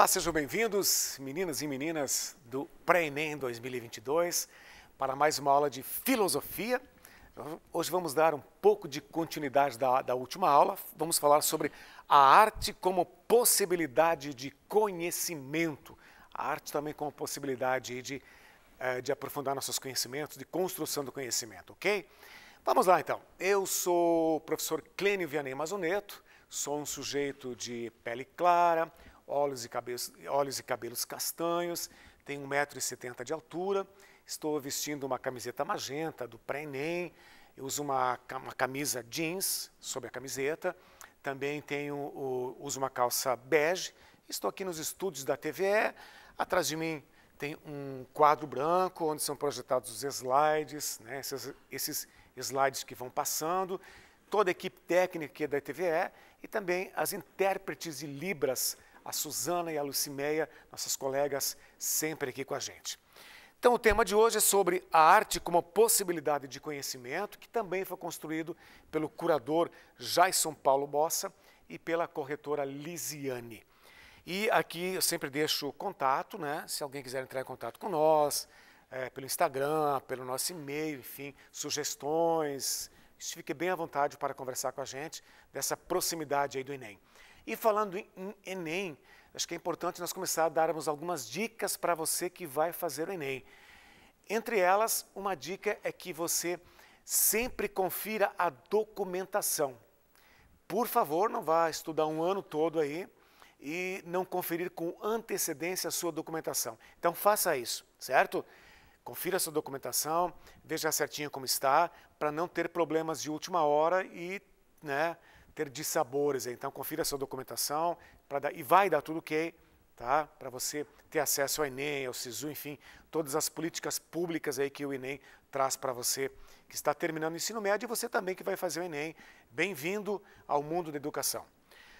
Olá, sejam bem-vindos, meninas e meninas do Pré-ENEM 2022, para mais uma aula de filosofia. Hoje vamos dar um pouco de continuidade da, da última aula. Vamos falar sobre a arte como possibilidade de conhecimento. A arte também como possibilidade de, eh, de aprofundar nossos conhecimentos, de construção do conhecimento, ok? Vamos lá então. Eu sou o professor Clênio Vianney Mazoneto, sou um sujeito de pele clara, olhos e cabelos, olhos e cabelos castanhos, tenho 1,70m de altura, estou vestindo uma camiseta magenta do pré-ENEM, eu uso uma, uma camisa jeans sobre a camiseta, também tenho, o, uso uma calça bege, estou aqui nos estúdios da TVE, atrás de mim tem um quadro branco onde são projetados os slides, né, esses, esses slides que vão passando, toda a equipe técnica da TVE e também as intérpretes de Libras a Suzana e a Lucimeia, nossas colegas, sempre aqui com a gente. Então, o tema de hoje é sobre a arte como possibilidade de conhecimento, que também foi construído pelo curador Jaison Paulo Bossa e pela corretora Lisiane. E aqui eu sempre deixo o contato, né? Se alguém quiser entrar em contato com nós, é, pelo Instagram, pelo nosso e-mail, enfim, sugestões, fique bem à vontade para conversar com a gente dessa proximidade aí do Enem. E falando em Enem, acho que é importante nós começar a darmos algumas dicas para você que vai fazer o Enem. Entre elas, uma dica é que você sempre confira a documentação. Por favor, não vá estudar um ano todo aí e não conferir com antecedência a sua documentação. Então faça isso, certo? Confira a sua documentação, veja certinho como está, para não ter problemas de última hora e né, ter dissabores. Então, confira sua documentação dar, e vai dar tudo ok, tá? Para você ter acesso ao Enem, ao SISU, enfim, todas as políticas públicas aí que o Enem traz para você que está terminando o ensino médio e você também que vai fazer o Enem. Bem-vindo ao mundo da educação.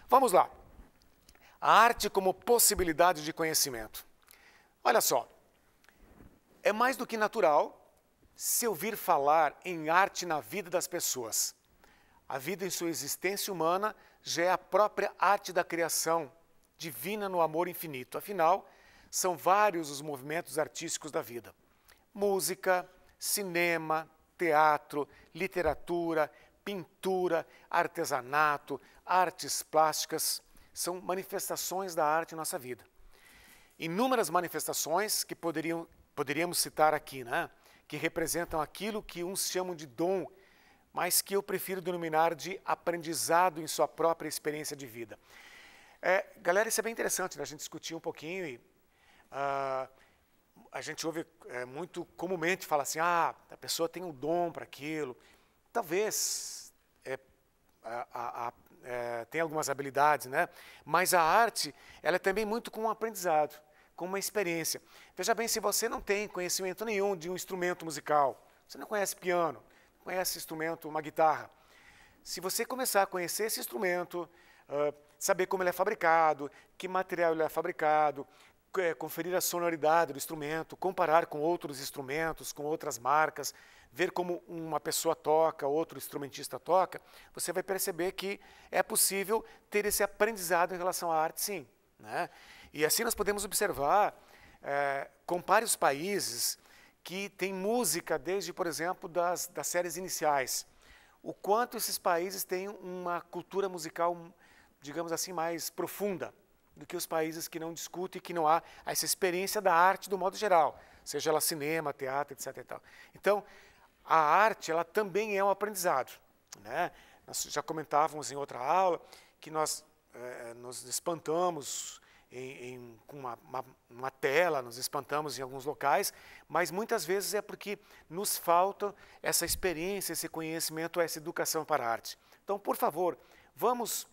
Vamos lá. A arte como possibilidade de conhecimento. Olha só. É mais do que natural se ouvir falar em arte na vida das pessoas. A vida em sua existência humana já é a própria arte da criação, divina no amor infinito. Afinal, são vários os movimentos artísticos da vida: música, cinema, teatro, literatura, pintura, artesanato, artes plásticas são manifestações da arte em nossa vida. Inúmeras manifestações que poderiam, poderíamos citar aqui, né? que representam aquilo que uns chamam de dom mas que eu prefiro denominar de aprendizado em sua própria experiência de vida. É, galera, isso é bem interessante, né? a gente discutir um pouquinho e uh, a gente ouve é, muito comumente falar assim, ah, a pessoa tem um dom para aquilo, talvez é, a, a, é, tem algumas habilidades, né? Mas a arte, ela é também muito com um aprendizado, com uma experiência. Veja bem, se você não tem conhecimento nenhum de um instrumento musical, você não conhece piano, conhece esse instrumento, uma guitarra. Se você começar a conhecer esse instrumento, uh, saber como ele é fabricado, que material ele é fabricado, é, conferir a sonoridade do instrumento, comparar com outros instrumentos, com outras marcas, ver como uma pessoa toca, outro instrumentista toca, você vai perceber que é possível ter esse aprendizado em relação à arte, sim. Né? E assim nós podemos observar, é, eh, compare os países, que tem música desde, por exemplo, das, das séries iniciais. O quanto esses países têm uma cultura musical, digamos assim, mais profunda do que os países que não discutem e que não há essa experiência da arte do modo geral, seja ela cinema, teatro, etc. Então, a arte ela também é um aprendizado. Né? Nós já comentávamos em outra aula que nós é, nos espantamos em, em, com uma, uma, uma, tela, nos espantamos em alguns locais, mas muitas vezes é porque nos falta essa experiência, esse conhecimento, essa educação para a arte. Então, por favor, vamos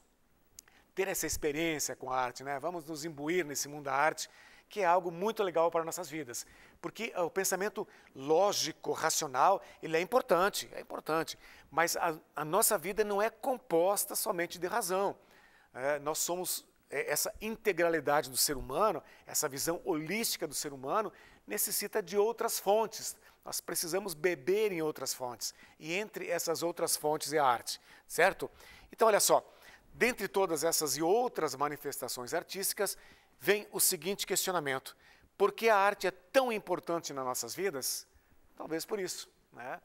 ter essa experiência com a arte, né? vamos nos imbuir nesse mundo da arte, que é algo muito legal para nossas vidas. Porque ah, o pensamento lógico, racional, ele é importante, é importante, mas a, a nossa vida não é composta somente de razão. É, nós somos é, essa integralidade do ser humano, essa visão holística do ser humano, necessita de outras fontes. Nós precisamos beber em outras fontes. E entre essas outras fontes é a arte, certo? Então, olha só. Dentre todas essas e outras manifestações artísticas, vem o seguinte questionamento: por que a arte é tão importante nas nossas vidas? Talvez por isso. Né?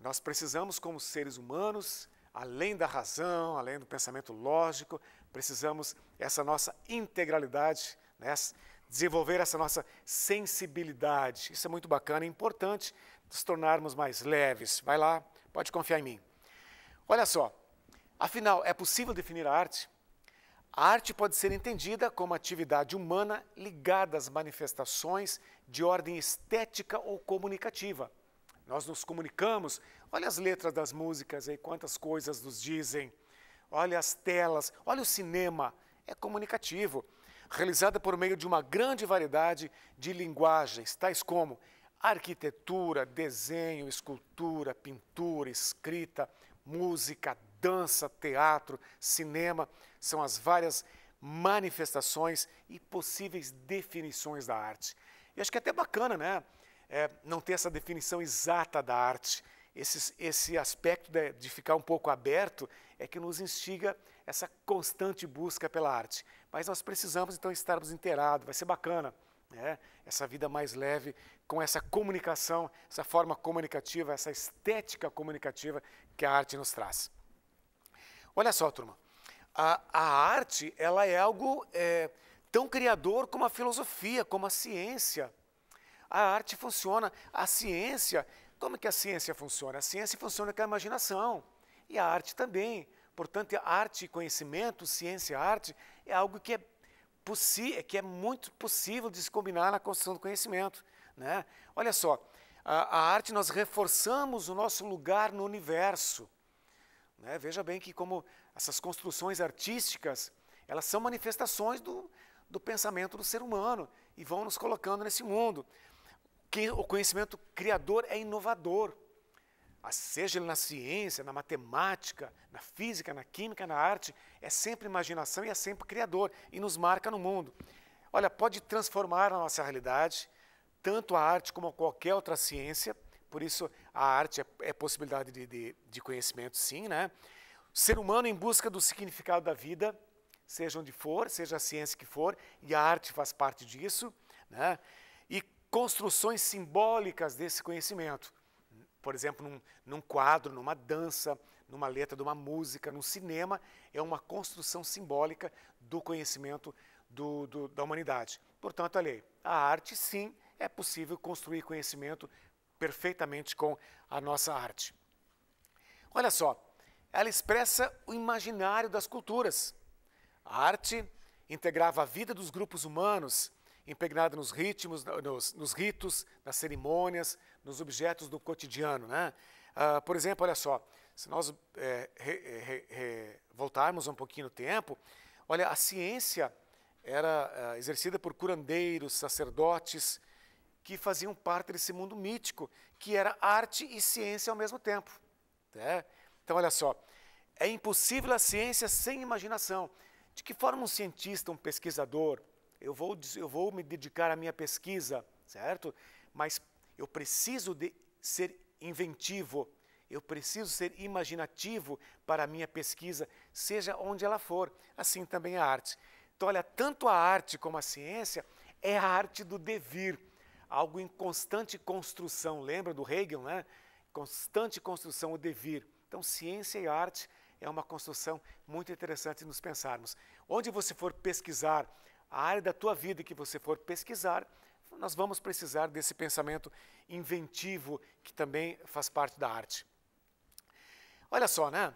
Nós precisamos, como seres humanos, além da razão, além do pensamento lógico, precisamos essa nossa integralidade, né? desenvolver essa nossa sensibilidade. Isso é muito bacana, é importante nos tornarmos mais leves. Vai lá, pode confiar em mim. Olha só, afinal, é possível definir a arte? A arte pode ser entendida como atividade humana ligada às manifestações de ordem estética ou comunicativa. Nós nos comunicamos Olha as letras das músicas aí, quantas coisas nos dizem. Olha as telas, olha o cinema. É comunicativo, realizado por meio de uma grande variedade de linguagens, tais como arquitetura, desenho, escultura, pintura, escrita, música, dança, teatro, cinema, são as várias manifestações e possíveis definições da arte. E acho que é até bacana, né? É, não ter essa definição exata da arte. Esse, esse aspecto de, né, de ficar um pouco aberto é que nos instiga essa constante busca pela arte. Mas nós precisamos, então, estarmos inteirados, vai ser bacana. Né? Essa vida mais leve, com essa comunicação, essa forma comunicativa, essa estética comunicativa que a arte nos traz. Olha só, turma, a, a arte ela é algo é, tão criador como a filosofia, como a ciência. A arte funciona, a ciência como que a ciência funciona? A ciência funciona com a imaginação e a arte também. Portanto, arte e conhecimento, ciência e arte, é algo que é, é, que é muito possível de se combinar na construção do conhecimento. Né? Olha só, a, a arte nós reforçamos o nosso lugar no universo. Né? Veja bem que como essas construções artísticas, elas são manifestações do, do pensamento do ser humano e vão nos colocando nesse mundo que o conhecimento criador é inovador, ah, seja ele na ciência, na matemática, na física, na química, na arte, é sempre imaginação e é sempre criador e nos marca no mundo. Olha, pode transformar a nossa realidade, tanto a arte como qualquer outra ciência, por isso a arte é, é possibilidade de, de, de conhecimento, sim, né? O ser humano em busca do significado da vida, seja onde for, seja a ciência que for, e a arte faz parte disso, né? E construções simbólicas desse conhecimento. Por exemplo, num, num quadro, numa dança, numa letra de uma música, num cinema, é uma construção simbólica do conhecimento do, do, da humanidade. Portanto, olha a arte, sim, é possível construir conhecimento perfeitamente com a nossa arte. Olha só, ela expressa o imaginário das culturas. A arte integrava a vida dos grupos humanos impregnada nos ritmos, nos, nos, ritos, nas cerimônias, nos objetos do cotidiano. Né? Uh, por exemplo, olha só, se nós é, re, é, re, re, voltarmos um pouquinho no tempo, olha, a ciência era uh, exercida por curandeiros, sacerdotes, que faziam parte desse mundo mítico, que era arte e ciência ao mesmo tempo. Né? Então, olha só, é impossível a ciência sem imaginação. De que forma um cientista, um pesquisador, eu vou, eu vou me dedicar à minha pesquisa, certo? Mas eu preciso de ser inventivo, eu preciso ser imaginativo para a minha pesquisa, seja onde ela for. Assim também a arte. Então, olha, tanto a arte como a ciência é a arte do devir, algo em constante construção. Lembra do Hegel, né? Constante construção, o devir. Então, ciência e arte é uma construção muito interessante nos pensarmos. Onde você for pesquisar a área da tua vida que você for pesquisar, nós vamos precisar desse pensamento inventivo que também faz parte da arte. Olha só, né?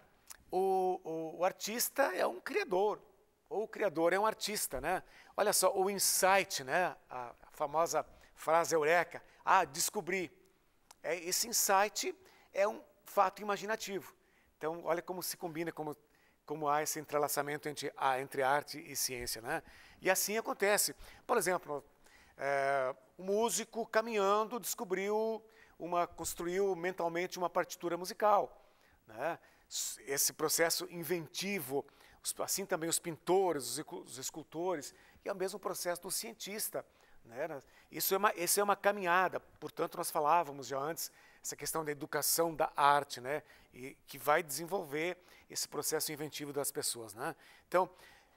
O, o, o artista é um criador, ou o criador é um artista, né? Olha só, o insight, né? A, famosa frase eureka, ah, descobri. É, esse insight é um fato imaginativo. Então, olha como se combina, como como há esse entrelaçamento entre, entre arte e ciência. Né? E assim acontece. Por exemplo, é, um músico caminhando descobriu uma construiu mentalmente uma partitura musical. Né? Esse processo inventivo, assim também os pintores, os escultores, e é o mesmo processo do cientista né? Isso, é uma, isso é uma caminhada, portanto, nós falávamos já antes essa questão da educação da arte, né? E que vai desenvolver esse processo inventivo das pessoas, né? Então,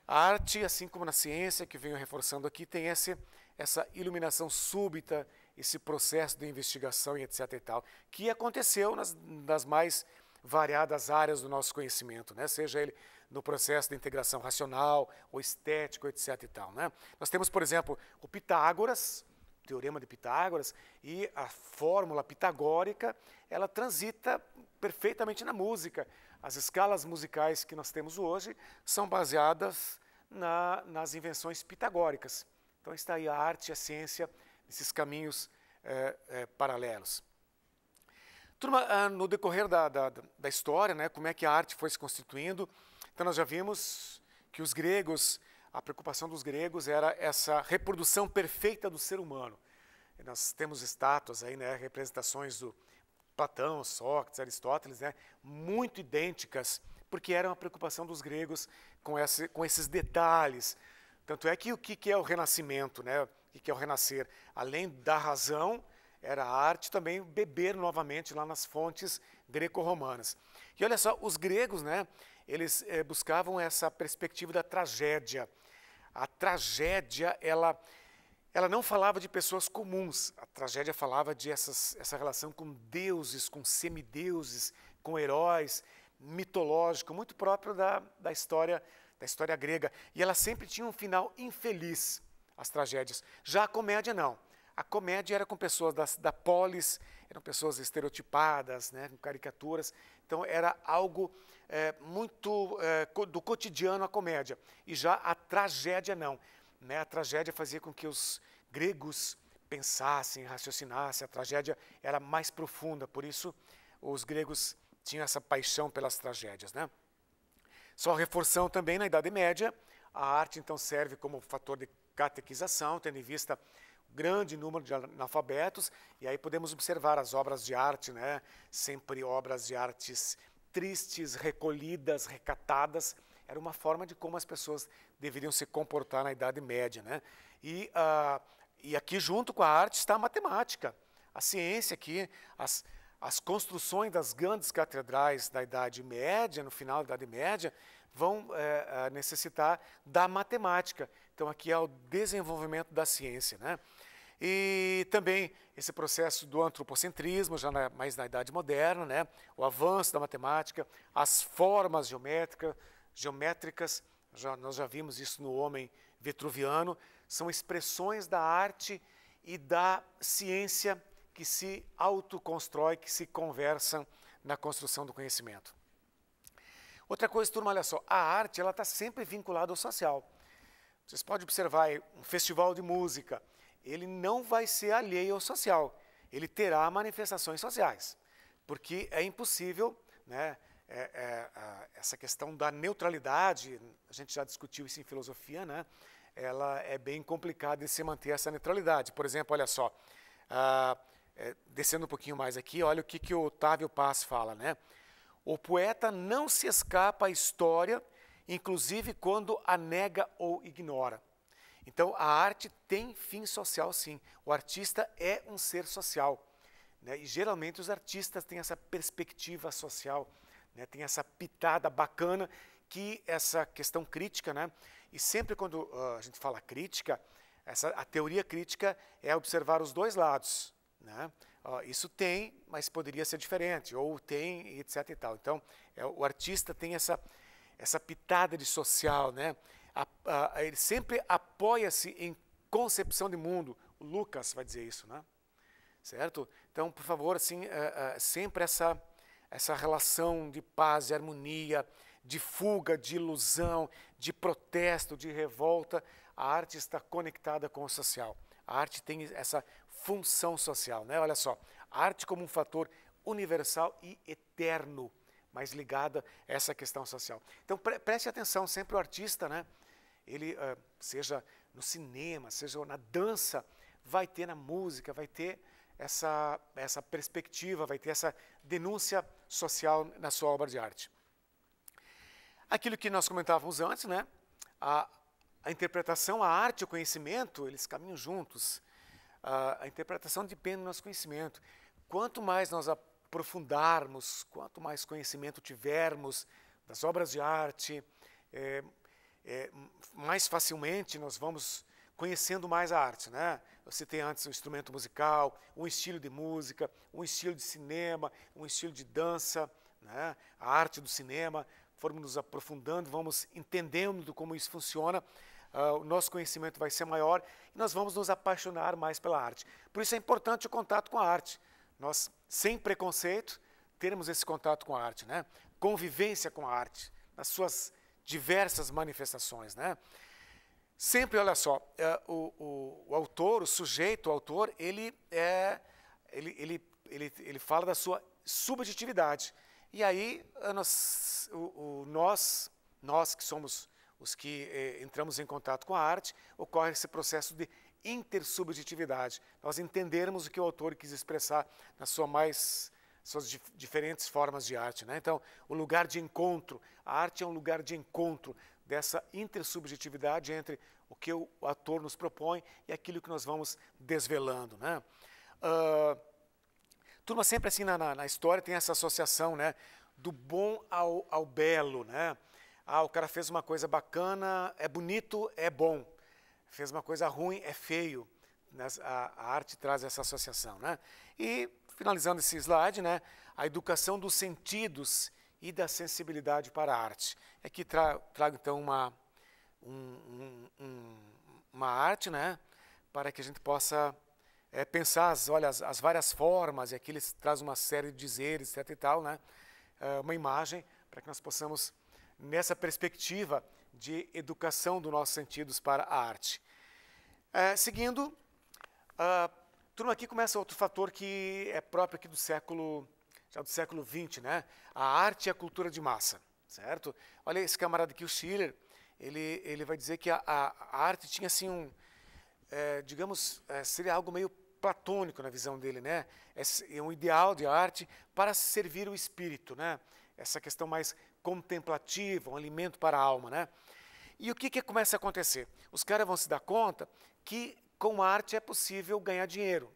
a arte, assim como na ciência, que venho reforçando aqui, tem esse, essa iluminação súbita, esse processo de investigação e etc e tal, que aconteceu nas, nas mais variadas áreas do nosso conhecimento, né? Seja ele no processo de integração racional ou estético, etc. E tal, né? Nós temos, por exemplo, o Pitágoras, o teorema de Pitágoras, e a fórmula pitagórica, ela transita perfeitamente na música. As escalas musicais que nós temos hoje são baseadas na, nas invenções pitagóricas. Então está aí a arte e a ciência, esses caminhos é, é, paralelos. Turma, ah, no decorrer da, da, da, história, né, como é que a arte foi se constituindo, então nós já vimos que os gregos, a preocupação dos gregos era essa reprodução perfeita do ser humano. E nós temos estátuas aí, né, representações do Platão, Sócrates, Aristóteles, né, muito idênticas, porque era uma preocupação dos gregos com, esse, com esses detalhes. Tanto é que o que, que é o renascimento, né? O que é o renascer? Além da razão, era a arte também beber novamente lá nas fontes greco-romanas. E olha só, os gregos, né, eles é, buscavam essa perspectiva da tragédia. A tragédia, ela, ela não falava de pessoas comuns, a tragédia falava de essas, essa relação com deuses, com semideuses, com heróis, mitológico, muito próprio da, da história da história grega. E ela sempre tinha um final infeliz, as tragédias. Já a comédia, não. A comédia era com pessoas das, da polis, eram pessoas estereotipadas, né, com caricaturas. Então, era algo é, muito é, do cotidiano à comédia. E já a tragédia não. Né? A tragédia fazia com que os gregos pensassem, raciocinassem. A tragédia era mais profunda, por isso os gregos tinham essa paixão pelas tragédias. Né? Só reforçando também, na Idade Média, a arte então serve como fator de catequização, tendo em vista o grande número de analfabetos, e aí podemos observar as obras de arte, né? sempre obras de artes tristes, recolhidas, recatadas. Era uma forma de como as pessoas deveriam se comportar na Idade Média. Né? E, uh, e aqui, junto com a arte, está a matemática, a ciência aqui, as, as construções das grandes catedrais da Idade Média, no final da Idade Média, vão é, necessitar da matemática. Então, aqui é o desenvolvimento da ciência. Né? E também esse processo do antropocentrismo, já na, mais na Idade Moderna, né? o avanço da matemática, as formas geométrica, geométricas, já, nós já vimos isso no homem vitruviano, são expressões da arte e da ciência que se autoconstrói, que se conversam na construção do conhecimento. Outra coisa, turma, olha só, a arte ela está sempre vinculada ao social. Vocês podem observar um festival de música, ele não vai ser alheio ao social. Ele terá manifestações sociais, porque é impossível, né, é, é, a, essa questão da neutralidade, a gente já discutiu isso em filosofia, né, ela é bem complicada de se manter essa neutralidade. Por exemplo, olha só, ah, é, descendo um pouquinho mais aqui, olha o que, que o Otávio Paz fala, né? O poeta não se escapa à história, inclusive quando a nega ou ignora. Então, a arte tem fim social, sim. O artista é um ser social. Né? E geralmente os artistas têm essa perspectiva social, né? tem essa pitada bacana que essa questão crítica, né? e sempre quando uh, a gente fala crítica, essa, a teoria crítica é observar os dois lados. Né? Uh, isso tem, mas poderia ser diferente, ou tem, etc. E tal. Então, é, o artista tem essa, essa pitada de social, né? a, a, ele sempre apoia-se em concepção de mundo. O Lucas vai dizer isso, né? Certo? Então, por favor, assim, é, é, sempre essa, essa relação de paz, de harmonia, de fuga, de ilusão, de protesto, de revolta, a arte está conectada com o social. A arte tem essa função social, né? Olha só, arte como um fator universal e eterno mais ligada a essa questão social. Então pre preste atenção, sempre o artista, né? Ele uh, seja no cinema, seja na dança, vai ter na música, vai ter essa essa perspectiva, vai ter essa denúncia social na sua obra de arte. Aquilo que nós comentávamos antes, né? A, a interpretação, a arte, o conhecimento, eles caminham juntos. Uh, a interpretação depende do nosso conhecimento. Quanto mais nós aprofundarmos, quanto mais conhecimento tivermos das obras de arte, é, é, mais facilmente nós vamos conhecendo mais a arte, né? Eu citei antes um instrumento musical, um estilo de música, um estilo de cinema, um estilo de dança, né? A arte do cinema, formos nos aprofundando, vamos entendendo como isso funciona, uh, o nosso conhecimento vai ser maior e nós vamos nos apaixonar mais pela arte. Por isso é importante o contato com a arte nós, sem preconceito, termos esse contato com a arte, né? Convivência com a arte, nas suas diversas manifestações, né? Sempre, olha só, é, o, o, o autor, o sujeito, o autor, ele, é, ele, ele, ele, ele fala da sua subjetividade. E aí, nós, o, o, nós, nós que somos os que eh, entramos em contato com a arte, ocorre esse processo de intersubjetividade, nós entendermos o que o autor quis expressar nas sua mais suas dif diferentes formas de arte, né? Então, o lugar de encontro, a arte é um lugar de encontro dessa intersubjetividade entre o que o ator nos propõe e aquilo que nós vamos desvelando, né? Uh, turma sempre assim na, na, na, história tem essa associação, né? Do bom ao, ao belo, né? Ah, o cara fez uma coisa bacana, é bonito, é bom fez uma coisa ruim, é feio. Né? A, arte traz essa associação. Né? E, finalizando esse slide, né, a educação dos sentidos e da sensibilidade para a arte. É que tra trago, então, uma, um, um, uma arte né, para que a gente possa é, pensar as, olha, as, as, várias formas, e aqui eles traz uma série de dizeres, etc. e tal, né, é, uma imagem, para que nós possamos, nessa perspectiva, de educação dos nossos sentidos para a arte. É, seguindo, a turma aqui começa outro fator que é próprio aqui do século já do século XX, né? A arte e a cultura de massa, certo? Olha esse camarada aqui, o Schiller, ele ele vai dizer que a, a, arte tinha assim um, é, digamos, é, seria algo meio platônico na visão dele, né? É, é um ideal de arte para servir o espírito, né? Essa questão mais contemplativa, um alimento para a alma, né? E o que, que começa a acontecer? Os caras vão se dar conta que com arte é possível ganhar dinheiro.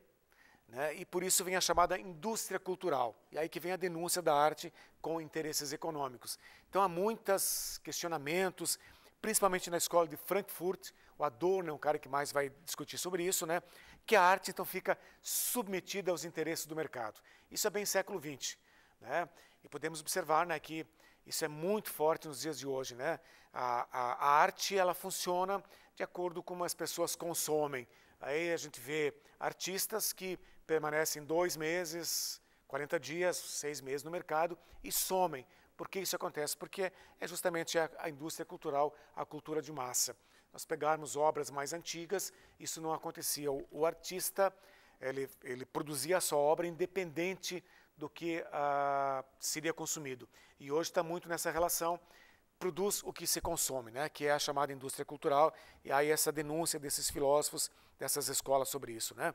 Né? E por isso vem a chamada indústria cultural. E aí que vem a denúncia da arte com interesses econômicos. Então há muitos questionamentos, principalmente na escola de Frankfurt, o Adorno é um cara que mais vai discutir sobre isso, né? que a arte então fica submetida aos interesses do mercado. Isso é bem século XX. Né? E podemos observar né, que isso é muito forte nos dias de hoje, né? A, a, a, arte ela funciona de acordo com como as pessoas consomem. Aí a gente vê artistas que permanecem dois meses, 40 dias, seis meses no mercado e somem. Por que isso acontece? Porque é justamente a, a indústria cultural, a cultura de massa. Nós pegarmos obras mais antigas, isso não acontecia. O, o artista ele, ele produzia a sua obra independente do que ah, seria consumido. E hoje está muito nessa relação produz o que se consome, né? que é a chamada indústria cultural, e aí essa denúncia desses filósofos, dessas escolas sobre isso. Né?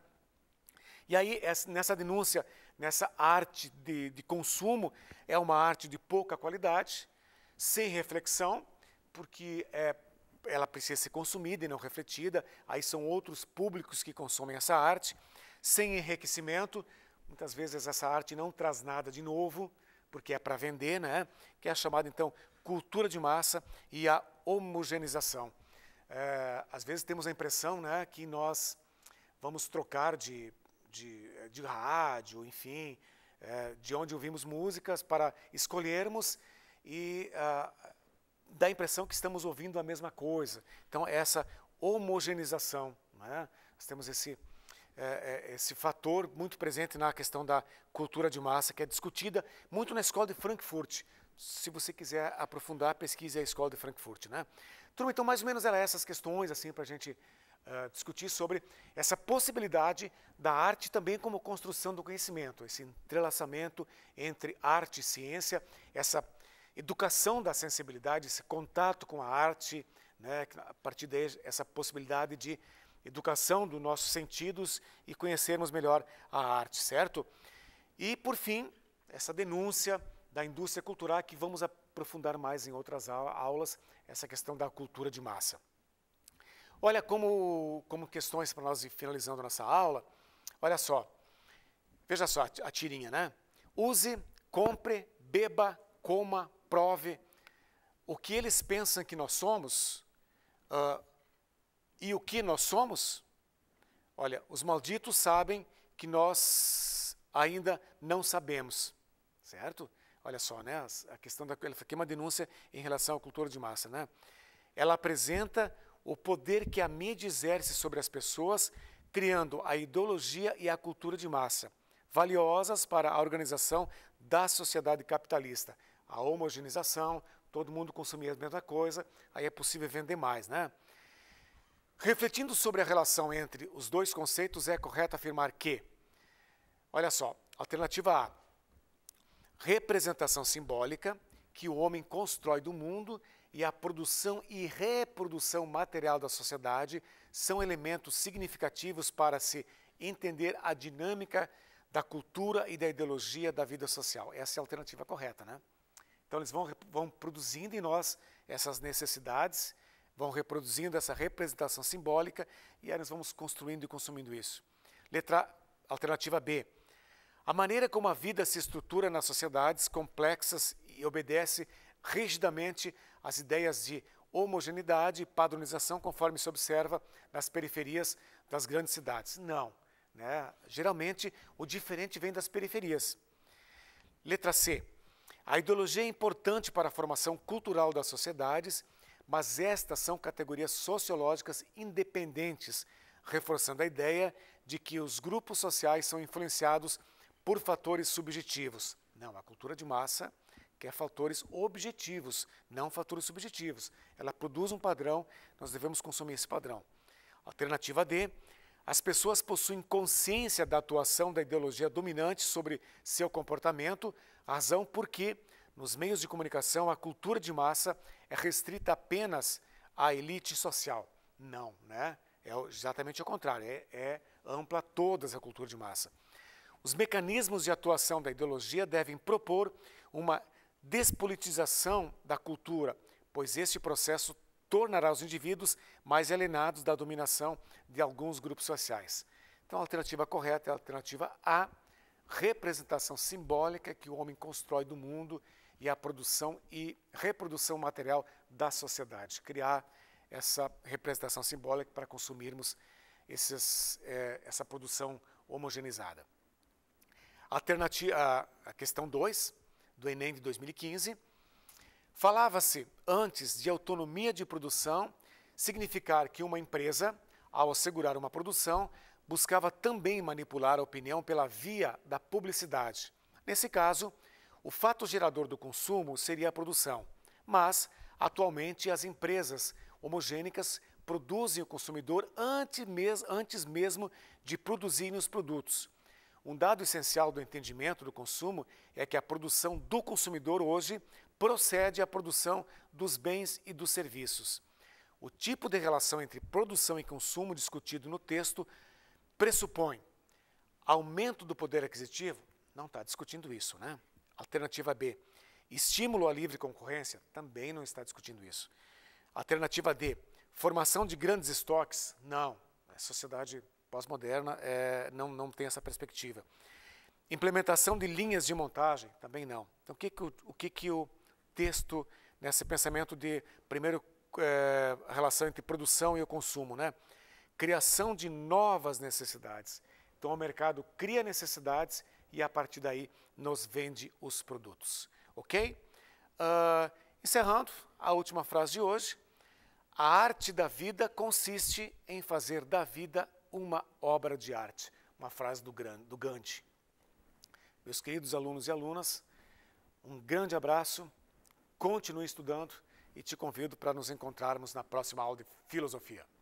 E aí, nessa denúncia, nessa arte de, de consumo, é uma arte de pouca qualidade, sem reflexão, porque é, ela precisa ser consumida e não refletida, aí são outros públicos que consomem essa arte, sem enriquecimento, Muitas vezes essa arte não traz nada de novo, porque é para vender, né? que é a chamada, então, cultura de massa e a homogeneização. É, às vezes temos a impressão né, que nós vamos trocar de, de, eh, de rádio, enfim, é, de onde ouvimos músicas para escolhermos e ah, dá a impressão que estamos ouvindo a mesma coisa. Então, é essa homogeneização, né? nós temos esse é, é, esse fator muito presente na questão da cultura de massa, que é discutida muito na escola de Frankfurt. Se você quiser aprofundar, pesquise a escola de Frankfurt. Né? Turma, então, mais ou menos eram essas questões assim, para a gente uh, discutir sobre essa possibilidade da arte também como construção do conhecimento, esse entrelaçamento entre arte e ciência, essa educação da sensibilidade, esse contato com a arte, né, a partir daí essa possibilidade de educação dos nossos sentidos e conhecermos melhor a arte, certo? E, por fim, essa denúncia da indústria cultural que vamos aprofundar mais em outras aulas, essa questão da cultura de massa. Olha, como, como questões para nós finalizando nossa aula, olha só, veja só a tirinha, né? Use, compre, beba, coma, prove. O que eles pensam que nós somos, uh, e o que nós somos? Olha, os malditos sabem que nós ainda não sabemos, certo? Olha só, né? A questão da ele aqui é uma denúncia em relação à cultura de massa, né? Ela apresenta o poder que a mídia exerce sobre as pessoas, criando a ideologia e a cultura de massa, valiosas para a organização da sociedade capitalista. A homogeneização, todo mundo consumir a mesma coisa, aí é possível vender mais, né? Refletindo sobre a relação entre os dois conceitos, é correto afirmar que, olha só, alternativa A, representação simbólica que o homem constrói do mundo e a produção e reprodução material da sociedade são elementos significativos para se entender a dinâmica da cultura e da ideologia da vida social. Essa é a alternativa correta, né? Então, eles vão, vão produzindo em nós essas necessidades vão reproduzindo essa representação simbólica e aí nós vamos construindo e consumindo isso. Letra alternativa B. A maneira como a vida se estrutura nas sociedades complexas e obedece rigidamente às ideias de homogeneidade e padronização, conforme se observa nas periferias das grandes cidades. Não. Né? Geralmente, o diferente vem das periferias. Letra C. A ideologia é importante para a formação cultural das sociedades mas estas são categorias sociológicas independentes, reforçando a ideia de que os grupos sociais são influenciados por fatores subjetivos. Não, a cultura de massa quer fatores objetivos, não fatores subjetivos. Ela produz um padrão, nós devemos consumir esse padrão. Alternativa D, as pessoas possuem consciência da atuação da ideologia dominante sobre seu comportamento, razão por que nos meios de comunicação, a cultura de massa é restrita apenas à elite social. Não, né? É exatamente o contrário, é, é ampla todas a cultura de massa. Os mecanismos de atuação da ideologia devem propor uma despolitização da cultura, pois este processo tornará os indivíduos mais alienados da dominação de alguns grupos sociais. Então, a alternativa correta é a alternativa A, representação simbólica que o homem constrói do mundo e a produção e reprodução material da sociedade. Criar essa representação simbólica para consumirmos esses, é, essa produção homogeneizada. Alternativa, a questão 2 do Enem de 2015, falava-se antes de autonomia de produção significar que uma empresa, ao assegurar uma produção, buscava também manipular a opinião pela via da publicidade. Nesse caso, o fato gerador do consumo seria a produção, mas atualmente as empresas homogênicas produzem o consumidor antes mesmo de produzirem os produtos. Um dado essencial do entendimento do consumo é que a produção do consumidor hoje procede à produção dos bens e dos serviços. O tipo de relação entre produção e consumo discutido no texto pressupõe aumento do poder aquisitivo? Não está discutindo isso, né? Alternativa B, estímulo à livre concorrência, também não está discutindo isso. Alternativa D, formação de grandes estoques, não. A sociedade pós-moderna é, não, não tem essa perspectiva. Implementação de linhas de montagem, também não. Então, o que, que, o, o, que, que o texto, nesse né, pensamento de, primeiro, é, relação entre produção e o consumo, né? Criação de novas necessidades. Então, o mercado cria necessidades e a partir daí nos vende os produtos. Ok? Uh, encerrando a última frase de hoje. A arte da vida consiste em fazer da vida uma obra de arte. Uma frase do, do Gandhi. Meus queridos alunos e alunas, um grande abraço, continue estudando e te convido para nos encontrarmos na próxima aula de filosofia.